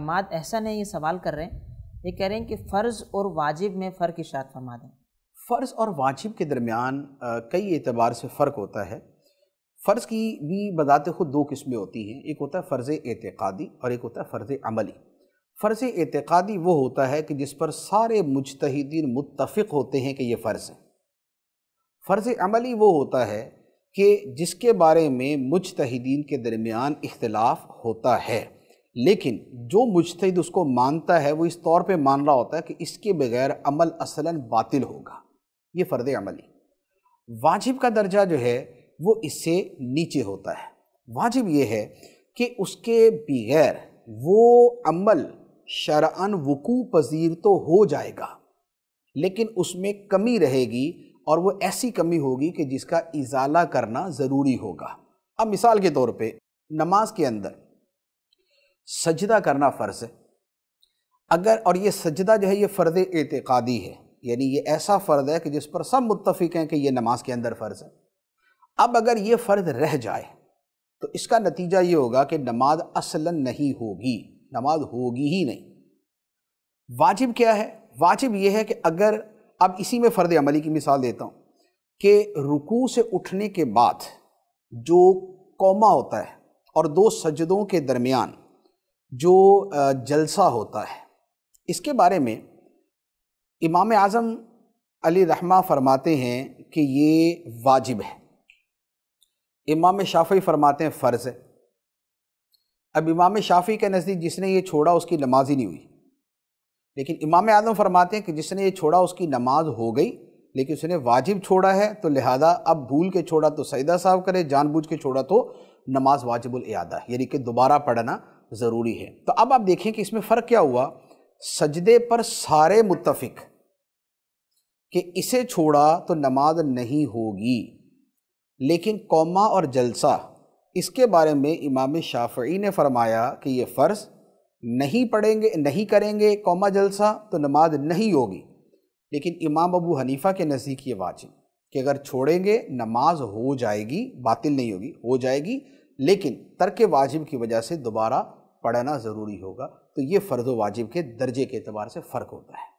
हमाद ऐसा नहीं ये सवाल कर रहे हैं ये कह रहे हैं कि फ़र्ज़ और वाजिब में फ़र्क इशात फरमा दें फ़र्ज़ और वाजिब के दरमियान कई एतबार से फ़र्क होता है फ़र्ज़ की भी बदात खुद दो किस्में होती हैं एक होता है फ़र्ज़ एतक़ादी और एक होता है फ़र्ज़ अमली फ़र्ज़ एतक़ादी वो होता है कि जिस पर सारे मुजतहदीन मुतफ़ होते हैं कि ये फ़र्ज़ है फ़र्ज़ अमली वो होता है कि जिसके बारे में मुजतहदीन के दरमियान इख्तलाफ होता है लेकिन जो मुश्तद उसको मानता है वो इस तौर पे मान रहा होता है कि इसके बगैर अमल असलन बातिल होगा ये फ़र्द अमली वाजिब का दर्जा जो है वो इससे नीचे होता है वाजिब ये है कि उसके बगैर वो अमल शरअन वकू पजीर तो हो जाएगा लेकिन उसमें कमी रहेगी और वो ऐसी कमी होगी कि जिसका इजाला करना ज़रूरी होगा अब मिसाल के तौर पे नमाज के अंदर सजदा करना फ़र्ज़ है अगर और ये सजदा जो है ये फ़र्ज़ एतक़ादी है यानी ये ऐसा फ़र्ज़ है कि जिस पर सब मुतफ़ हैं कि ये नमाज के अंदर फ़र्ज़ है अब अगर ये फ़र्ज़ रह जाए तो इसका नतीजा ये होगा कि नमाज असलन नहीं होगी नमाज होगी ही नहीं वाजिब क्या है वाजिब यह है कि अगर अब इसी में फ़र्द अमली की मिसाल देता हूँ कि रुकू से उठने के बाद जो कौमा होता है और दो सजदों के दरमियान जो जलसा होता है इसके बारे में इमाम आज़म अली रहमा फरमाते हैं कि ये वाजिब है इमाम शाफ़ी फरमाते हैं फ़र्ज़ है अब इमाम शाफ़ी के नज़दीक जिसने ये छोड़ा उसकी नमाज ही नहीं हुई लेकिन इमाम आज़म फरमाते हैं कि जिसने ये छोड़ा उसकी नमाज हो गई लेकिन उसने वाजिब छोड़ा है तो लिहाजा अब भूल के छोड़ा तो सईदा साहब करे जानबूझ के छोड़ा तो नमाज वाजिबुल अदा यानी कि दोबारा पढ़ना ज़रूरी है तो अब आप देखें कि इसमें फ़र्क क्या हुआ सजदे पर सारे मुतफिक कि इसे छोड़ा तो नमाज नहीं होगी लेकिन कौमा और जलसा इसके बारे में इमाम शाफी ने फरमाया कि ये फ़र्ज़ नहीं पढ़ेंगे नहीं करेंगे कौमा जलसा तो नमाज नहीं होगी लेकिन इमाम अबू हनीफ़ा के नज़दीक ये वाजिब कि अगर छोड़ेंगे नमाज हो जाएगी बातिल नहीं होगी हो जाएगी लेकिन तर्क वाजिब की वजह से दोबारा पढ़ना ज़रूरी होगा तो ये फ़र्ज़ वाजिब के दर्जे के अतबार से फ़र्क होता है